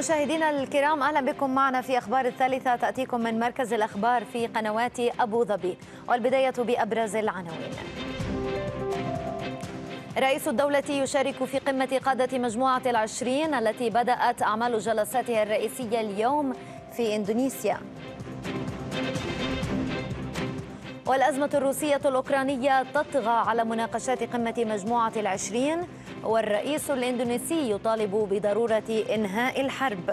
مشاهدينا الكرام اهلا بكم معنا في اخبار الثالثه تاتيكم من مركز الاخبار في قنوات ابو ظبي والبدايه بابرز العناوين. رئيس الدولة يشارك في قمة قادة مجموعة العشرين التي بدأت أعمال جلساتها الرئيسية اليوم في إندونيسيا والأزمة الروسية الأوكرانية تطغى على مناقشات قمة مجموعة العشرين والرئيس الإندونيسي يطالب بضرورة إنهاء الحرب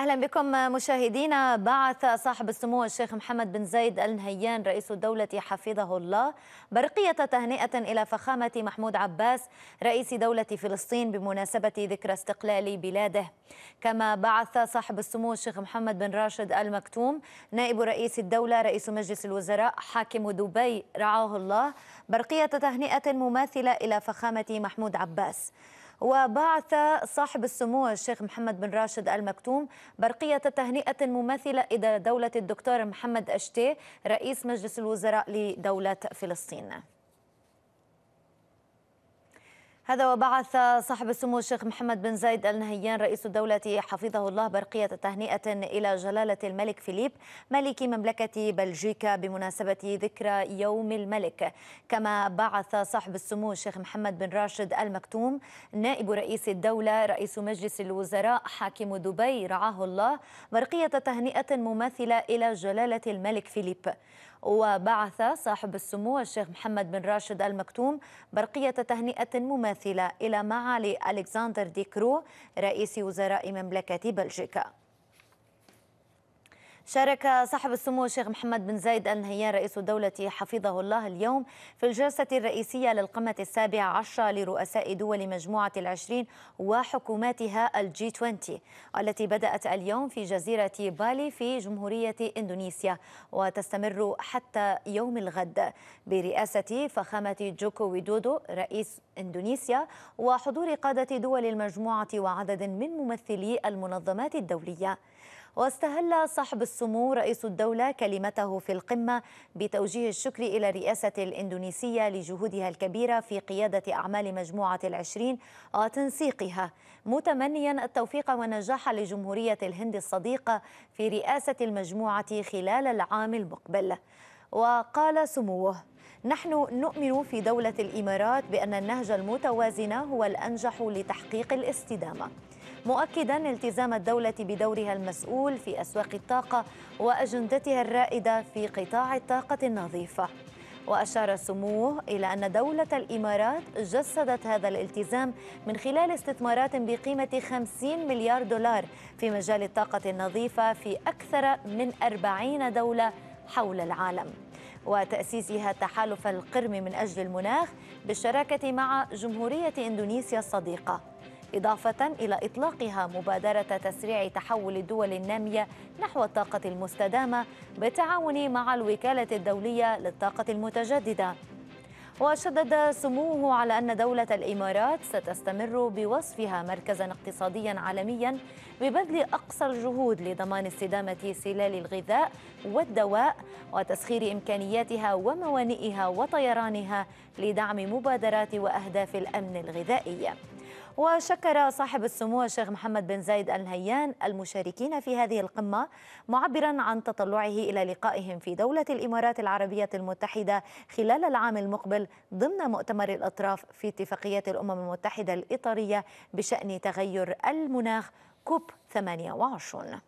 اهلا بكم مشاهدينا بعث صاحب السمو الشيخ محمد بن زايد ال نهيان رئيس الدوله حفظه الله برقيه تهنئه الى فخامه محمود عباس رئيس دوله فلسطين بمناسبه ذكرى استقلال بلاده كما بعث صاحب السمو الشيخ محمد بن راشد ال مكتوم نائب رئيس الدوله رئيس مجلس الوزراء حاكم دبي رعاه الله برقيه تهنئه مماثله الى فخامه محمود عباس وبعث صاحب السمو الشيخ محمد بن راشد المكتوم برقية تهنئة مماثلة إلى دولة الدكتور محمد أشتي رئيس مجلس الوزراء لدولة فلسطين هذا وبعث صاحب السمو الشيخ محمد بن زايد ال نهيان رئيس الدولة حفظه الله برقية تهنئة إلى جلالة الملك فيليب ملك مملكة بلجيكا بمناسبة ذكرى يوم الملك كما بعث صاحب السمو الشيخ محمد بن راشد المكتوم نائب رئيس الدولة رئيس مجلس الوزراء حاكم دبي رعاه الله برقية تهنئة مماثلة إلى جلالة الملك فيليب وبعث صاحب السمو الشيخ محمد بن راشد المكتوم برقية تهنئة مماثلة إلى معالي ألكسندر ديكرو رئيس وزراء مملكة بلجيكا شارك صاحب السمو الشيخ محمد بن زايد النهيان رئيس الدولة حفظه الله اليوم في الجلسة الرئيسية للقمة السابعة عشرة لرؤساء دول مجموعة العشرين وحكوماتها الجي 20 والتي بدأت اليوم في جزيرة بالي في جمهورية إندونيسيا وتستمر حتى يوم الغد برئاسة فخامة جوكو ويدودو رئيس إندونيسيا وحضور قادة دول المجموعة وعدد من ممثلي المنظمات الدولية واستهل صاحب السمو رئيس الدولة كلمته في القمة بتوجيه الشكر إلى الرئاسة الإندونيسية لجهودها الكبيرة في قيادة أعمال مجموعة العشرين وتنسيقها متمنيا التوفيق والنجاح لجمهورية الهند الصديقة في رئاسة المجموعة خلال العام المقبل وقال سموه نحن نؤمن في دولة الإمارات بأن النهج المتوازن هو الأنجح لتحقيق الاستدامة مؤكدا التزام الدولة بدورها المسؤول في أسواق الطاقة وأجندتها الرائدة في قطاع الطاقة النظيفة وأشار سموه إلى أن دولة الإمارات جسدت هذا الالتزام من خلال استثمارات بقيمة 50 مليار دولار في مجال الطاقة النظيفة في أكثر من 40 دولة حول العالم وتأسيسها تحالف القرم من أجل المناخ بالشراكة مع جمهورية إندونيسيا الصديقة إضافة إلى إطلاقها مبادرة تسريع تحول الدول النامية نحو الطاقة المستدامة بالتعاون مع الوكالة الدولية للطاقة المتجددة وشدد سموه على أن دولة الإمارات ستستمر بوصفها مركزا اقتصاديا عالميا ببذل أقصى الجهود لضمان استدامة سلال الغذاء والدواء وتسخير إمكانياتها وموانئها وطيرانها لدعم مبادرات وأهداف الأمن الغذائي وشكر صاحب السمو الشيخ محمد بن زايد الهيان المشاركين في هذه القمة معبرا عن تطلعه إلى لقائهم في دولة الإمارات العربية المتحدة خلال العام المقبل ضمن مؤتمر الأطراف في اتفاقية الأمم المتحدة الإطارية بشأن تغير المناخ كوب 28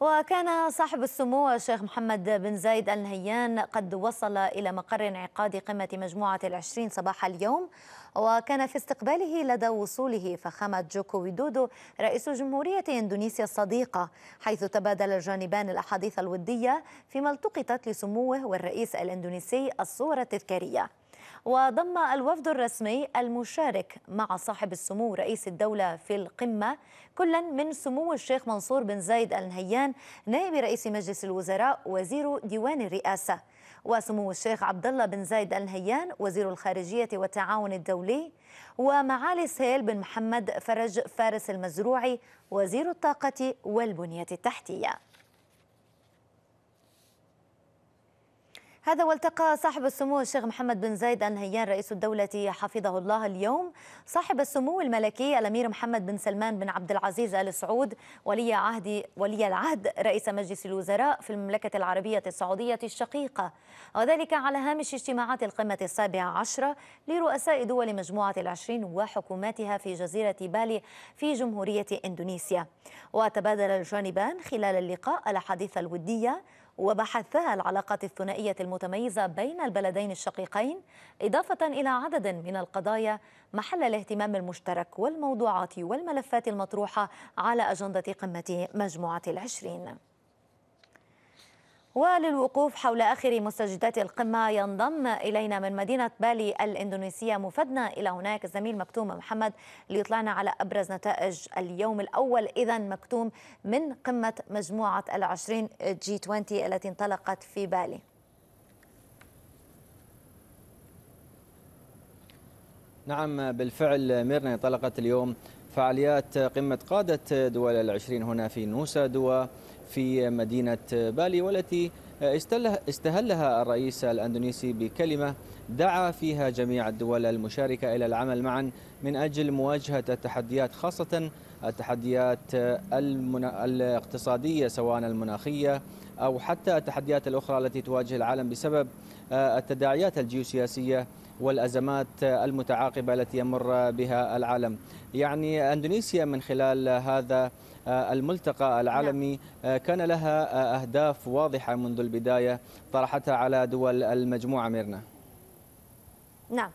وكان صاحب السمو الشيخ محمد بن زايد آل نهيان قد وصل إلى مقر انعقاد قمة مجموعة العشرين صباح اليوم وكان في استقباله لدى وصوله فخامة جوكو ويدودو رئيس جمهورية إندونيسيا الصديقة حيث تبادل الجانبان الأحاديث الودية فيما التقطت لسموه والرئيس الإندونيسي الصورة التذكارية وضم الوفد الرسمي المشارك مع صاحب السمو رئيس الدولة في القمة كلا من سمو الشيخ منصور بن زايد النهيان نائب رئيس مجلس الوزراء وزير ديوان الرئاسة وسمو الشيخ عبد الله بن زايد النهيان وزير الخارجية والتعاون الدولي ومعالي سهيل بن محمد فرج فارس المزروعي وزير الطاقة والبنية التحتية هذا والتقى صاحب السمو الشيخ محمد بن زايد النهيان رئيس الدولة حفظه الله اليوم صاحب السمو الملكي الأمير محمد بن سلمان بن عبد العزيز آل سعود ولي عهد ولي العهد رئيس مجلس الوزراء في المملكة العربية السعودية الشقيقة وذلك على هامش اجتماعات القمة السابعة عشرة لرؤساء دول مجموعة العشرين وحكوماتها في جزيرة بالي في جمهورية إندونيسيا وتبادل الجانبان خلال اللقاء الأحاديث الودية وبحثا العلاقات الثنائية المتميزة بين البلدين الشقيقين إضافة إلى عدد من القضايا محل الاهتمام المشترك والموضوعات والملفات المطروحة على أجندة قمة مجموعة العشرين وللوقوف حول آخر مستجدات القمة ينضم إلينا من مدينة بالي الإندونيسية مفدنا إلى هناك الزميل مكتوم محمد ليطلعنا على أبرز نتائج اليوم الأول إذا مكتوم من قمة مجموعة العشرين جي 20 التي انطلقت في بالي نعم بالفعل ميرنا انطلقت اليوم فعاليات قمة قادة دول العشرين هنا في نوسا دوا في مدينة بالي والتي استهلها الرئيس الأندونيسي بكلمة دعا فيها جميع الدول المشاركة إلى العمل معا من أجل مواجهة التحديات خاصة التحديات المنا... الاقتصادية سواء المناخية أو حتى التحديات الأخرى التي تواجه العالم بسبب آه، التداعيات الجيوسياسية والأزمات المتعاقبة التي يمر بها العالم يعني أندونيسيا من خلال هذا الملتقى العالمي نعم. كان لها أهداف واضحة منذ البداية طرحتها على دول المجموعة ميرنا نعم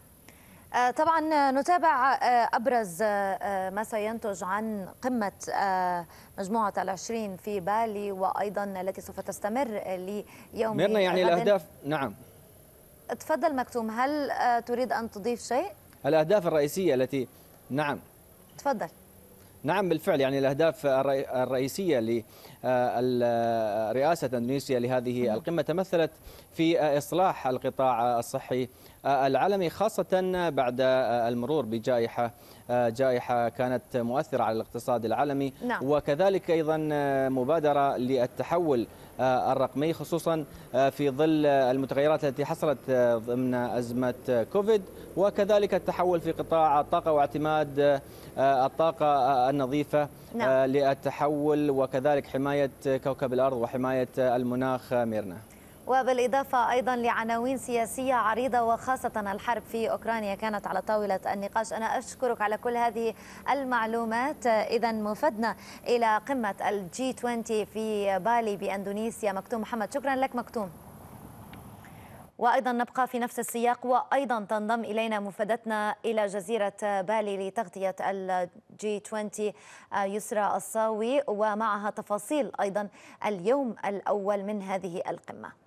آه، طبعا نتابع آه، أبرز آه، ما سينتج عن قمة مجموعة العشرين في بالي وأيضا التي سوف تستمر ليوم ميرنا يعني الأهداف نعم تفضل مكتوم هل آه، تريد أن تضيف شيء؟ الأهداف الرئيسية التي نعم تفضل نعم بالفعل يعني الأهداف الرئيسية لرئاسة آه، آه، أندونيسيا لهذه القمة تمثلت في إصلاح القطاع الصحي العالمي خاصة بعد المرور بجائحة آه، جائحة كانت مؤثرة على الاقتصاد العالمي نعم. وكذلك أيضا آه، مبادرة للتحول آه، الرقمي خصوصا في ظل المتغيرات التي حصلت ضمن أزمة كوفيد وكذلك التحول في قطاع الطاقة واعتماد الطاقة النظيفة نعم. للتحول وكذلك حماية كوكب الأرض وحماية المناخ ميرنا وبالإضافة أيضا لعناوين سياسية عريضة وخاصة الحرب في أوكرانيا كانت على طاولة النقاش أنا أشكرك على كل هذه المعلومات إذا مفدنا إلى قمة الجي 20 في بالي بأندونيسيا مكتوم محمد شكرا لك مكتوم وأيضا نبقى في نفس السياق وأيضا تنضم إلينا مفادتنا إلى جزيرة بالي لتغطية الجي 20 يسرى الصاوي ومعها تفاصيل أيضا اليوم الأول من هذه القمة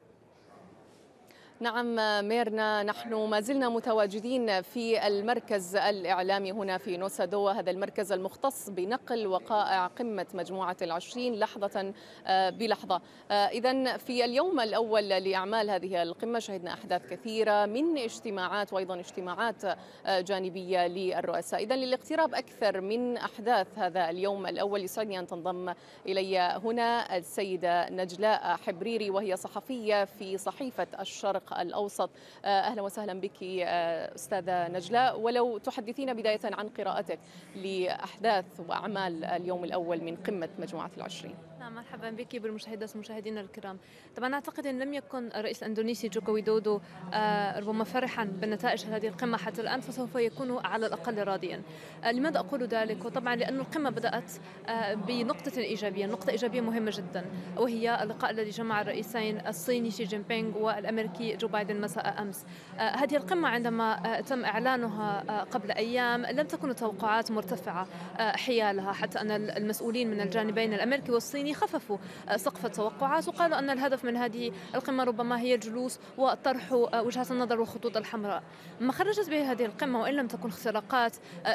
نعم ميرنا نحن ما زلنا متواجدين في المركز الإعلامي هنا في نوسادو هذا المركز المختص بنقل وقائع قمة مجموعة العشرين لحظة آه، بلحظة آه، إذا في اليوم الأول لأعمال هذه القمة شهدنا أحداث كثيرة من اجتماعات وأيضا اجتماعات آه، جانبية للرؤساء إذا للاقتراب أكثر من أحداث هذا اليوم الأول يسعدني أن تنضم إلي هنا السيدة نجلاء حبريري وهي صحفية في صحيفة الشرق الشرق الاوسط آه، اهلا وسهلا بك آه، استاذه نجلاء ولو تحدثينا بدايه عن قراءتك لاحداث واعمال اليوم الاول من قمه مجموعه العشرين نعم مرحبا بك بالمشاهدات والمشاهدين الكرام طبعا اعتقد ان لم يكن الرئيس الاندونيسي جوكو ويدودو آه، ربما فرحا بالنتائج هذه القمه حتى الان فسوف يكون على الاقل راضيا آه، لماذا اقول ذلك وطبعا لان القمه بدات آه، بنقطه ايجابيه نقطه ايجابيه مهمه جدا وهي اللقاء الذي جمع الرئيسين الصيني شي جين بينغ والامريكي جو بايدن مساء امس هذه القمه عندما تم اعلانها قبل ايام لم تكن التوقعات مرتفعه حيالها حتى ان المسؤولين من الجانبين الامريكي والصيني يعني خففوا سقف التوقعات وقالوا أن الهدف من هذه القمة ربما هي الجلوس وطرح وجهات النظر والخطوط الحمراء ما خرجت به هذه القمة وإن لم تكن اختراقات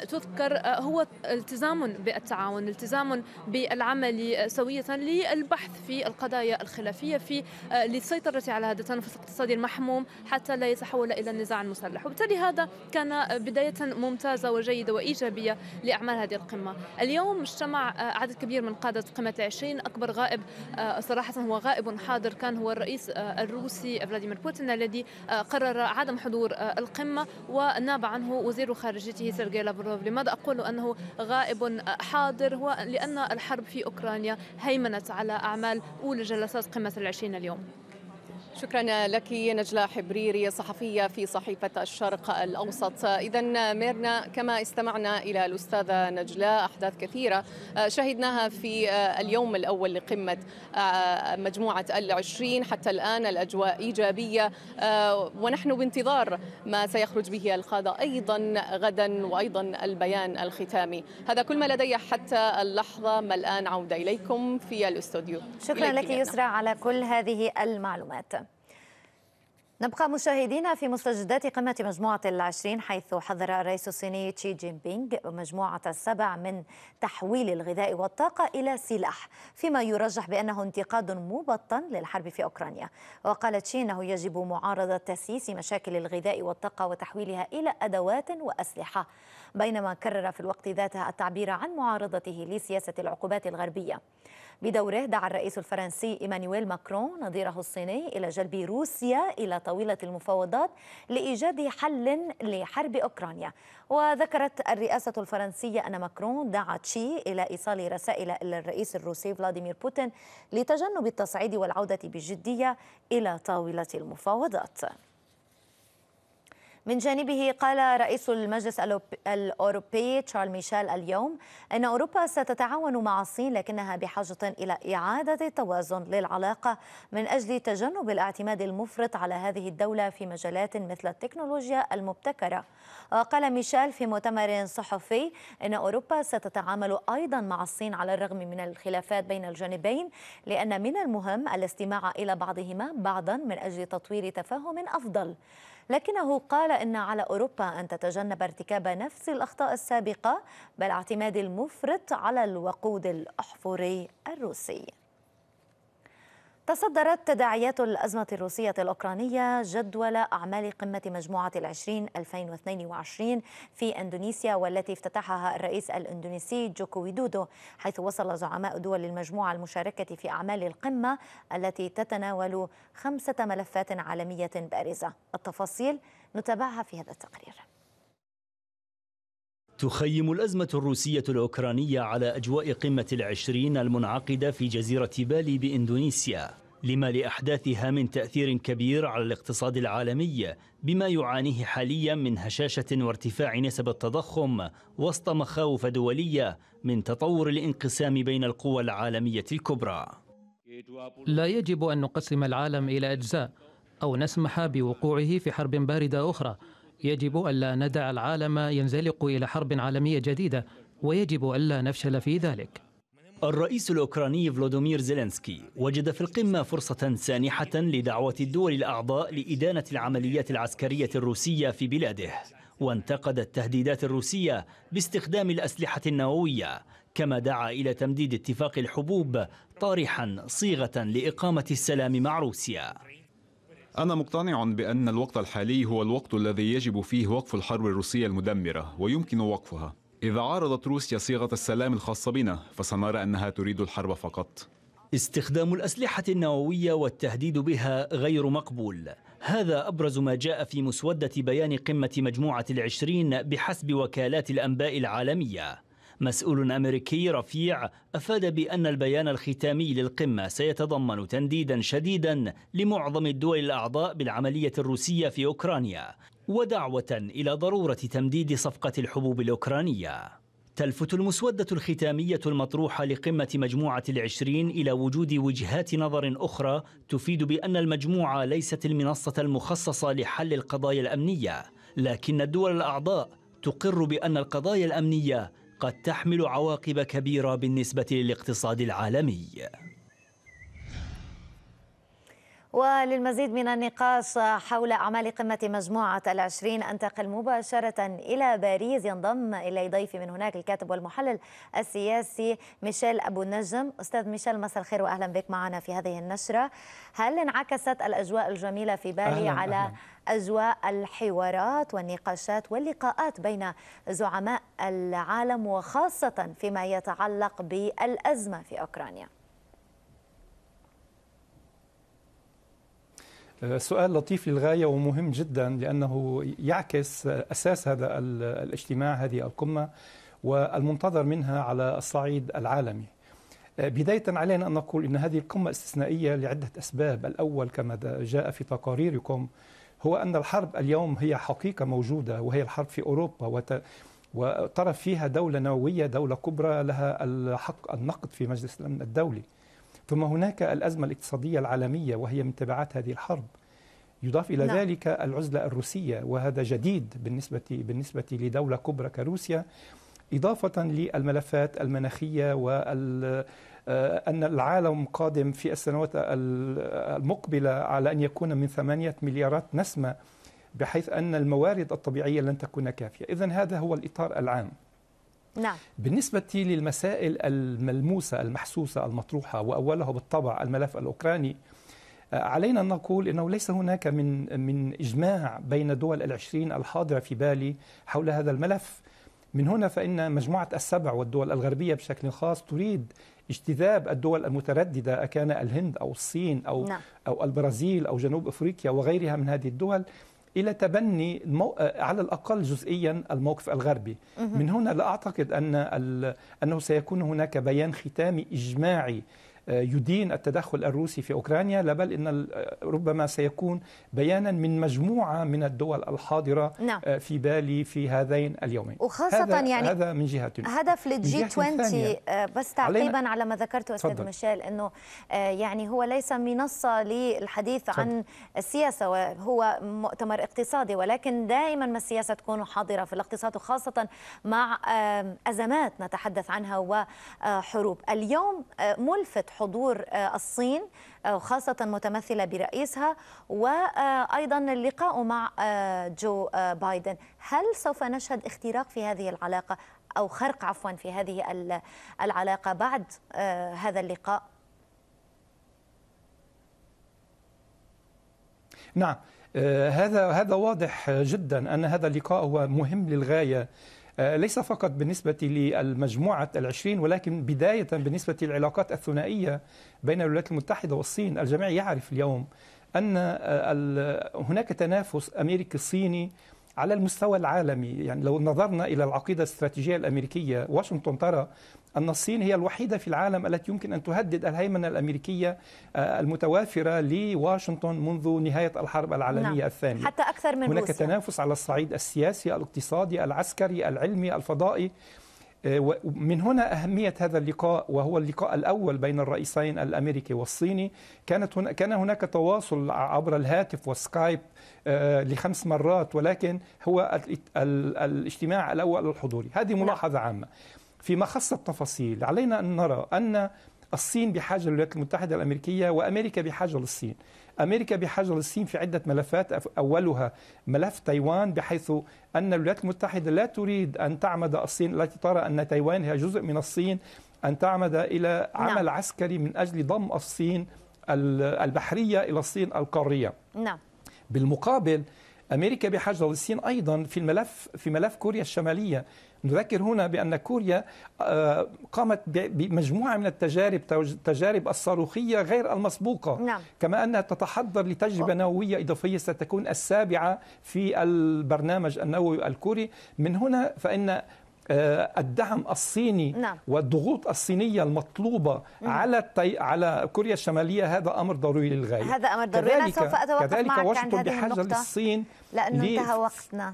تذكر هو التزام بالتعاون التزام بالعمل سوية للبحث في القضايا الخلافية في للسيطرة على هذا التنافس الاقتصادي المحموم حتى لا يتحول إلى النزاع المسلح وبالتالي هذا كان بداية ممتازة وجيدة وإيجابية لأعمال هذه القمة اليوم اجتمع عدد كبير من قادة قمة 20 اكبر غائب آه، صراحه هو غائب حاضر كان هو الرئيس آه، الروسي فلاديمير بوتين الذي آه، قرر عدم حضور القمه وناب عنه وزير خارجيته سيرجي لافروف لماذا اقول انه غائب حاضر هو لان الحرب في اوكرانيا هيمنت على اعمال اولى جلسات قمه العشرين اليوم شكرا لك نجلاء حبريري صحفية في صحيفة الشرق الأوسط إذا ميرنا كما استمعنا إلى الأستاذة نجلاء أحداث كثيرة شهدناها في اليوم الأول لقمة مجموعة العشرين حتى الآن الأجواء إيجابية ونحن بانتظار ما سيخرج به القادة أيضا غدا وأيضا البيان الختامي هذا كل ما لدي حتى اللحظة ما الآن عودة إليكم في الاستوديو شكرا لك يسرى على كل هذه المعلومات نبقى مشاهدينا في مستجدات قمة مجموعة العشرين حيث حذر الرئيس الصيني تشي جين بينغ مجموعة السبع من تحويل الغذاء والطاقة إلى سلاح فيما يرجح بأنه انتقاد مبطن للحرب في أوكرانيا وقال تشي أنه يجب معارضة تسييس مشاكل الغذاء والطاقة وتحويلها إلى أدوات وأسلحة بينما كرر في الوقت ذاته التعبير عن معارضته لسياسة العقوبات الغربية بدوره دعا الرئيس الفرنسي إيمانويل ماكرون نظيره الصيني إلى جلب روسيا إلى طاولة المفاوضات لإيجاد حل لحرب أوكرانيا وذكرت الرئاسة الفرنسية أن ماكرون دعا تشي إلى إيصال رسائل إلى الرئيس الروسي فلاديمير بوتين لتجنب التصعيد والعودة بجدية إلى طاولة المفاوضات من جانبه قال رئيس المجلس الأوروبي تشارل ميشيل اليوم أن أوروبا ستتعاون مع الصين لكنها بحاجة إلى إعادة توازن للعلاقة من أجل تجنب الاعتماد المفرط على هذه الدولة في مجالات مثل التكنولوجيا المبتكرة قال ميشيل في مؤتمر صحفي أن أوروبا ستتعامل أيضا مع الصين على الرغم من الخلافات بين الجانبين لأن من المهم الاستماع إلى بعضهما بعضا من أجل تطوير تفاهم أفضل لكنه قال إن على أوروبا أن تتجنب ارتكاب نفس الأخطاء السابقة بل المفرط على الوقود الأحفوري الروسي تصدرت تداعيات الأزمة الروسية الأوكرانية جدول أعمال قمة مجموعة العشرين 2022 في أندونيسيا والتي افتتحها الرئيس الأندونيسي جوكو ويدودو حيث وصل زعماء دول المجموعة المشاركة في أعمال القمة التي تتناول خمسة ملفات عالمية بارزة التفاصيل نتابعها في هذا التقرير تخيم الأزمة الروسية الأوكرانية على أجواء قمة العشرين المنعقدة في جزيرة بالي بإندونيسيا لما لأحداثها من تأثير كبير على الاقتصاد العالمي بما يعانيه حاليا من هشاشة وارتفاع نسب التضخم وسط مخاوف دولية من تطور الانقسام بين القوى العالمية الكبرى لا يجب أن نقسم العالم إلى أجزاء أو نسمح بوقوعه في حرب باردة أخرى يجب ألا ندع العالم ينزلق إلى حرب عالمية جديدة ويجب ألا نفشل في ذلك الرئيس الأوكراني فلودومير زيلنسكي وجد في القمة فرصة سانحة لدعوة الدول الأعضاء لإدانة العمليات العسكرية الروسية في بلاده وانتقد التهديدات الروسية باستخدام الأسلحة النووية كما دعا إلى تمديد اتفاق الحبوب طارحا صيغة لإقامة السلام مع روسيا أنا مقتنع بأن الوقت الحالي هو الوقت الذي يجب فيه وقف الحرب الروسية المدمرة ويمكن وقفها. إذا عارضت روسيا صيغة السلام الخاصة بنا فسنرى أنها تريد الحرب فقط. استخدام الأسلحة النووية والتهديد بها غير مقبول هذا أبرز ما جاء في مسودة بيان قمة مجموعة العشرين بحسب وكالات الأنباء العالمية مسؤول أمريكي رفيع أفاد بأن البيان الختامي للقمة سيتضمن تنديدا شديدا لمعظم الدول الأعضاء بالعملية الروسية في أوكرانيا ودعوة إلى ضرورة تمديد صفقة الحبوب الأوكرانية تلفت المسودة الختامية المطروحة لقمة مجموعة العشرين إلى وجود وجهات نظر أخرى تفيد بأن المجموعة ليست المنصة المخصصة لحل القضايا الأمنية لكن الدول الأعضاء تقر بأن القضايا الأمنية قد تحمل عواقب كبيرة بالنسبة للاقتصاد العالمي وللمزيد من النقاش حول أعمال قمة مجموعة العشرين أنتقل مباشرة إلى باريس ينضم إلي ضيفي من هناك الكاتب والمحلل السياسي ميشيل أبو النجم أستاذ ميشيل مساء الخير وأهلا بك معنا في هذه النشرة هل انعكست الأجواء الجميلة في بالي أهلاً على أهلاً. أجواء الحوارات والنقاشات واللقاءات بين زعماء العالم وخاصة فيما يتعلق بالأزمة في أوكرانيا آه، سؤال لطيف للغايه ومهم جدا لانه يعكس اساس هذا الاجتماع هذه القمه والمنتظر منها على الصعيد العالمي. آه، بدايه علينا ان نقول ان هذه القمه استثنائيه لعده اسباب، الاول كما جاء في تقاريركم هو ان الحرب اليوم هي حقيقه موجوده وهي الحرب في اوروبا وت... وطرف فيها دوله نوويه، دوله كبرى لها الحق النقد في مجلس الامن الدولي. ثم هناك الأزمة الاقتصادية العالمية وهي من تبعات هذه الحرب يضاف إلى نعم. ذلك العزلة الروسية وهذا جديد بالنسبة بالنسبة لدولة كبرى كروسيا إضافة للملفات المناخية وال آه، أن العالم قادم في السنوات المقبلة على أن يكون من ثمانية مليارات نسمة بحيث أن الموارد الطبيعية لن تكون كافية إذا هذا هو الإطار العام نعم. بالنسبة للمسائل الملموسة المحسوسة المطروحة وأولها بالطبع الملف الأوكراني آه، علينا أن نقول أنه ليس هناك من, من إجماع بين دول العشرين الحاضرة في بالي حول هذا الملف من هنا فإن مجموعة السبع والدول الغربية بشكل خاص تريد اجتذاب الدول المترددة أكان الهند أو الصين أو, نعم. أو البرازيل أو جنوب أفريقيا وغيرها من هذه الدول الى تبني المو... آه، على الاقل جزئيا الموقف الغربي من هنا لا اعتقد ان ال... انه سيكون هناك بيان ختامي اجماعي آه، يدين التدخل الروسي في اوكرانيا لا بل ان آه، ربما سيكون بيانا من مجموعه من الدول الحاضره نعم. آه، في بالي في هذين اليومين وخاصه هذا يعني هذا من جهه هدف للجي 20 بس تعقيبا على ما ذكرته استاذ فضل. ميشيل انه يعني هو ليس منصه للحديث فضل. عن السياسه هو مؤتمر اقتصادي ولكن دائما ما السياسه تكون حاضره في الاقتصاد وخاصه مع ازمات نتحدث عنها وحروب اليوم ملفت حضور آه، الصين آه، وخاصة متمثلة برئيسها وأيضا اللقاء مع آه، جو بايدن هل سوف نشهد اختراق في هذه العلاقة أو خرق عفوا في هذه العلاقة بعد هذا اللقاء نعم هذا هذا واضح جدا ان هذا اللقاء هو مهم للغايه آه، ليس فقط بالنسبة للمجموعة العشرين ولكن بداية بالنسبة للعلاقات الثنائية بين الولايات المتحدة والصين الجميع يعرف اليوم أن آه، هناك تنافس أمريكي صيني على المستوى العالمي يعني لو نظرنا إلى العقيدة الاستراتيجية الأمريكية واشنطن ترى أن الصين هي الوحيدة في العالم التي يمكن أن تهدد الهيمنة الأمريكية آه، المتوافرة لواشنطن منذ نهاية الحرب العالمية نعم. الثانية حتى أكثر من هناك روسيا. تنافس على الصعيد السياسي الاقتصادي العسكري العلمي الفضائي آه، من هنا أهمية هذا اللقاء وهو اللقاء الأول بين الرئيسين الأمريكي والصيني كانت هنا كان هناك تواصل عبر الهاتف والسكايب آه، لخمس مرات ولكن هو الاجتماع الأول الحضوري هذه نعم. ملاحظة عامة فيما خص التفاصيل علينا أن نرى أن الصين بحاجة للولايات المتحدة الأمريكية وأمريكا بحاجة للصين أمريكا بحاجة للصين في عدة ملفات أولها ملف تايوان بحيث أن الولايات المتحدة لا تريد أن تعمد الصين التي ترى أن تايوان هي جزء من الصين أن تعمد إلى نعم. عمل نعم. عسكري من أجل ضم الصين البحرية إلى الصين القارية نعم. بالمقابل أمريكا بحاجة للصين أيضا في الملف في ملف كوريا الشمالية نذكر هنا بأن كوريا آه، قامت بمجموعة من التجارب تجارب الصاروخية غير المسبوقة نعم. كما أنها تتحضر لتجربة نووية إضافية ستكون السابعة في البرنامج النووي الكوري من هنا فإن آه، الدعم الصيني نعم. والضغوط الصينيه المطلوبه مم. على التي... على كوريا الشماليه هذا امر ضروري للغايه هذا امر ضروري كذلك... انا سوف اتوقف كذلك معك عن هذه بحاجه النقطة للصين لانه انتهى وقتنا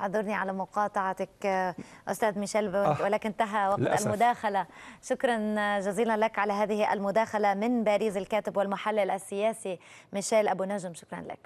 اعذرني على مقاطعتك آه، استاذ ميشيل آه، ولكن انتهى وقت لأسف. المداخله شكرا جزيلا لك على هذه المداخله من باريس الكاتب والمحلل السياسي ميشيل ابو نجم شكرا لك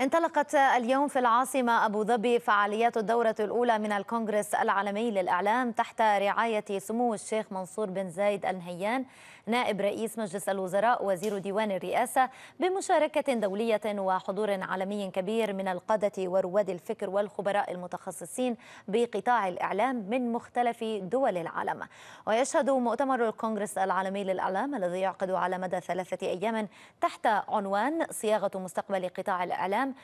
انطلقت اليوم في العاصمة أبو ظبي فعاليات الدورة الأولى من الكونغرس العالمي للإعلام تحت رعاية سمو الشيخ منصور بن زايد النهيان نائب رئيس مجلس الوزراء وزير ديوان الرئاسة بمشاركة دولية وحضور عالمي كبير من القادة ورواد الفكر والخبراء المتخصصين بقطاع الإعلام من مختلف دول العالم ويشهد مؤتمر الكونغرس العالمي للإعلام الذي يعقد على مدى ثلاثة أيام تحت عنوان صياغة مستقبل قطاع الإعلام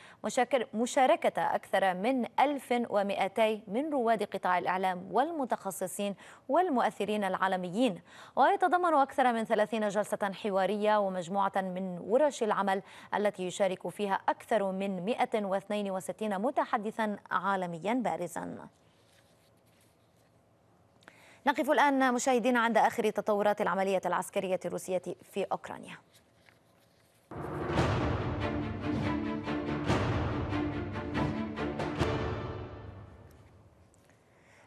مشاركة أكثر من 1200 من رواد قطاع الإعلام والمتخصصين والمؤثرين العالميين ويتضمن أكثر من 30 جلسة حوارية ومجموعة من ورش العمل التي يشارك فيها أكثر من 162 متحدثا عالميا بارزا نقف الآن مشاهدينا عند آخر تطورات العملية العسكرية الروسية في أوكرانيا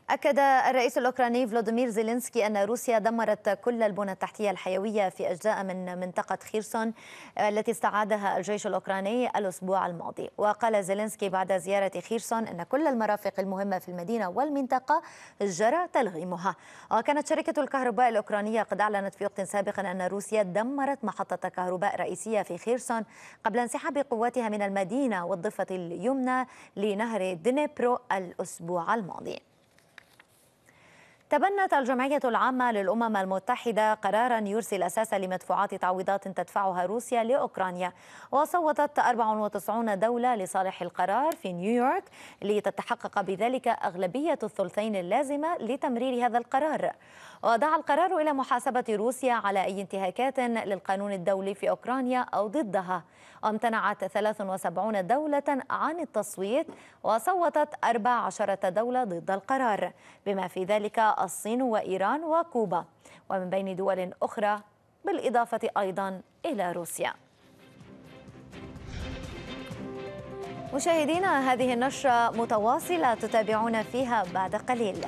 أكد الرئيس الأوكراني فلوديمير زيلينسكي أن روسيا دمرت كل البنى التحتية الحيوية في أجزاء من منطقة خيرسون التي استعادها الجيش الأوكراني الأسبوع الماضي وقال زيلينسكي بعد زيارة خيرسون أن كل المرافق المهمة في المدينة والمنطقة جرى تلغيمها وكانت شركة الكهرباء الأوكرانية قد أعلنت في وقت سابق أن روسيا دمرت محطة كهرباء رئيسية في خيرسون قبل انسحاب قواتها من المدينة والضفة اليمنى لنهر دنيبرو الأسبوع الماضي تبنت الجمعية العامة للأمم المتحدة قرارا يرسل أساسا لمدفوعات تعويضات تدفعها روسيا لأوكرانيا وصوتت 94 دولة لصالح القرار في نيويورك لتتحقق بذلك أغلبية الثلثين اللازمة لتمرير هذا القرار ودعا القرار إلى محاسبة روسيا على أي انتهاكات للقانون الدولي في أوكرانيا أو ضدها وامتنعت 73 دولة عن التصويت وصوتت 14 دولة ضد القرار بما في ذلك الصين وإيران وكوبا ومن بين دول أخرى بالإضافة أيضا إلى روسيا مشاهدينا هذه النشرة متواصلة تتابعون فيها بعد قليل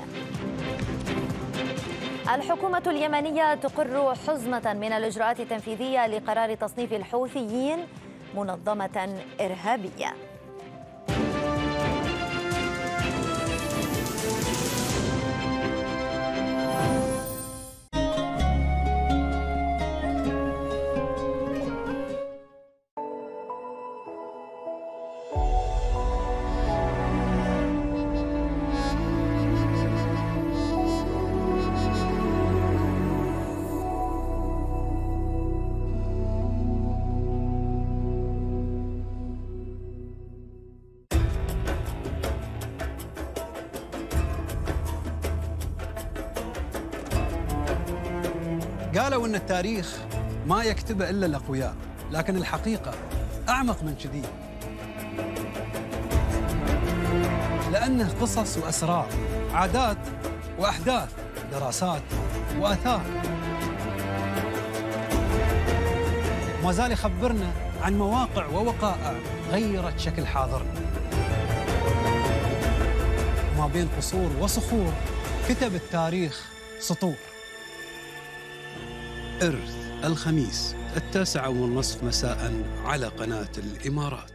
الحكومة اليمنية تقر حزمة من الإجراءات التنفيذية لقرار تصنيف الحوثيين منظمة إرهابية قالوا ان التاريخ ما يكتبه الا الاقوياء لكن الحقيقه اعمق من كذي لانه قصص واسرار عادات واحداث دراسات واثار ما زال يخبرنا عن مواقع ووقائع غيرت شكل حاضرنا ما بين قصور وصخور كتب التاريخ سطور إرث الخميس التاسعة والنصف مساء على قناة الإمارات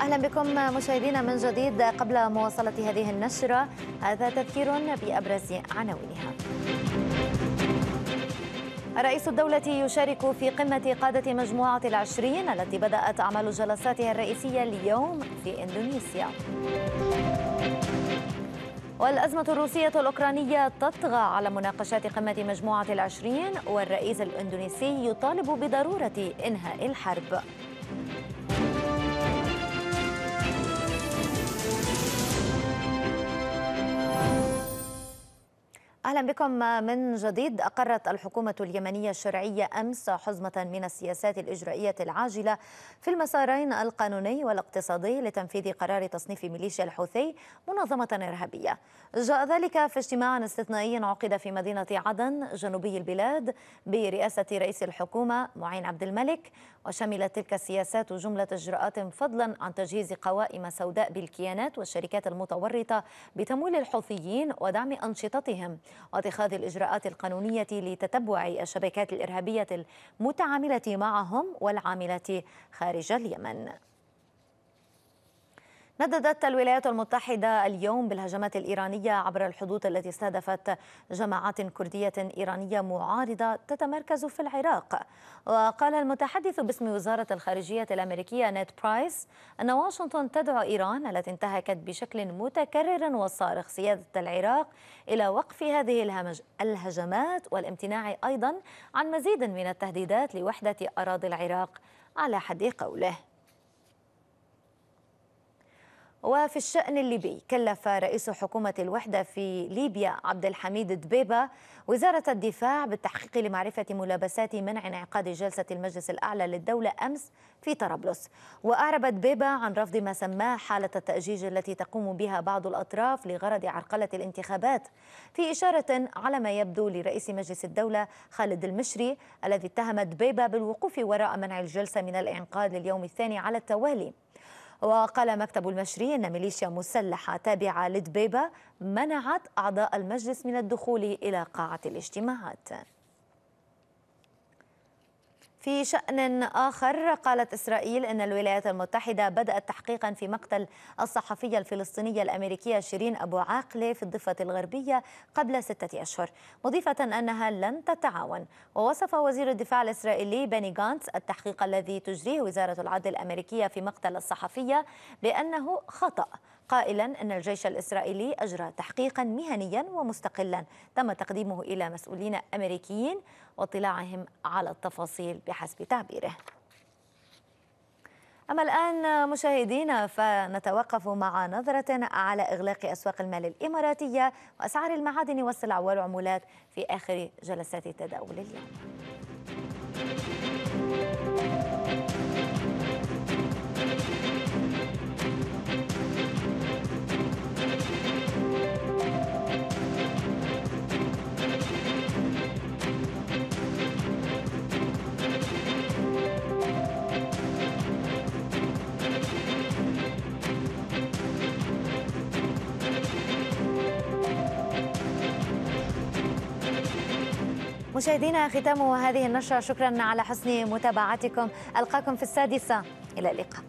اهلا بكم مشاهدينا من جديد قبل مواصله هذه النشره هذا تذكير بابرز عناوينها رئيس الدولة يشارك في قمة قادة مجموعة العشرين التي بدأت أعمال جلساتها الرئيسية اليوم في إندونيسيا والأزمة الروسية الأوكرانية تطغى على مناقشات قمة مجموعة العشرين والرئيس الإندونيسي يطالب بضرورة إنهاء الحرب أهلا بكم من جديد أقرت الحكومة اليمنية الشرعية أمس حزمة من السياسات الإجرائية العاجلة في المسارين القانوني والاقتصادي لتنفيذ قرار تصنيف ميليشيا الحوثي منظمة إرهابية جاء ذلك في اجتماع استثنائي عقد في مدينة عدن جنوبي البلاد برئاسة رئيس الحكومة معين عبد الملك وشملت تلك السياسات جملة إجراءات فضلا عن تجهيز قوائم سوداء بالكيانات والشركات المتورطة بتمويل الحوثيين ودعم أنشطتهم واتخاذ الإجراءات القانونية لتتبع الشبكات الإرهابية المتعاملة معهم والعاملة خارج اليمن نددت الولايات المتحدة اليوم بالهجمات الإيرانية عبر الحدود التي استهدفت جماعات كردية إيرانية معارضة تتمركز في العراق وقال المتحدث باسم وزارة الخارجية الأمريكية نيت برايس أن واشنطن تدعو إيران التي انتهكت بشكل متكرر وصارخ سيادة العراق إلى وقف هذه الهجمات والامتناع أيضا عن مزيد من التهديدات لوحدة أراضي العراق على حد قوله وفي الشأن الليبي كلف رئيس حكومة الوحدة في ليبيا عبد الحميد دبيبة وزارة الدفاع بالتحقيق لمعرفة ملابسات منع انعقاد جلسة المجلس الأعلى للدولة أمس في طرابلس وأعرب دبيبة عن رفض ما سماه حالة التأجيج التي تقوم بها بعض الأطراف لغرض عرقلة الانتخابات في إشارة على ما يبدو لرئيس مجلس الدولة خالد المشري الذي اتهم دبيبة بالوقوف وراء منع الجلسة من الانعقاد لليوم الثاني على التوالي وقال مكتب المشري أن ميليشيا مسلحة تابعة لدبيبة منعت أعضاء المجلس من الدخول إلى قاعة الاجتماعات في شأن آخر قالت إسرائيل أن الولايات المتحدة بدأت تحقيقا في مقتل الصحفية الفلسطينية الأمريكية شيرين أبو عاقلة في الضفة الغربية قبل ستة أشهر مضيفة أنها لن تتعاون ووصف وزير الدفاع الإسرائيلي بني غانتس التحقيق الذي تجريه وزارة العدل الأمريكية في مقتل الصحفية بأنه خطأ قائلا أن الجيش الإسرائيلي أجرى تحقيقا مهنيا ومستقلا تم تقديمه إلى مسؤولين أمريكيين واطلاعهم على التفاصيل بحسب تعبيره أما الآن مشاهدينا فنتوقف مع نظرة على إغلاق أسواق المال الإماراتية وأسعار المعادن والسلع والعملات في آخر جلسات التداول اليوم. مشاهدينا ختام هذه النشرة شكرا على حسن متابعتكم ألقاكم في السادسة إلى اللقاء